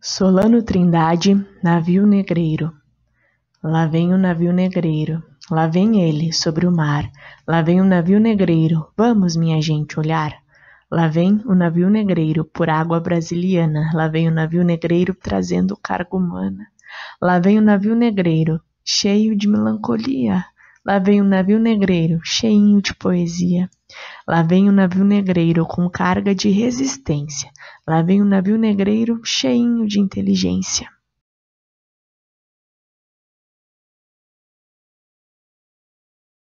Solano Trindade, navio negreiro Lá vem o navio negreiro, lá vem ele, sobre o mar. Lá vem o navio negreiro, vamos, minha gente, olhar. Lá vem o navio negreiro, por água brasiliana. Lá vem o navio negreiro, trazendo carga humana. Lá vem o navio negreiro, cheio de melancolia. Lá vem o navio negreiro, cheinho de poesia. Lá vem o navio negreiro com carga de resistência. Lá vem o navio negreiro cheinho de inteligência.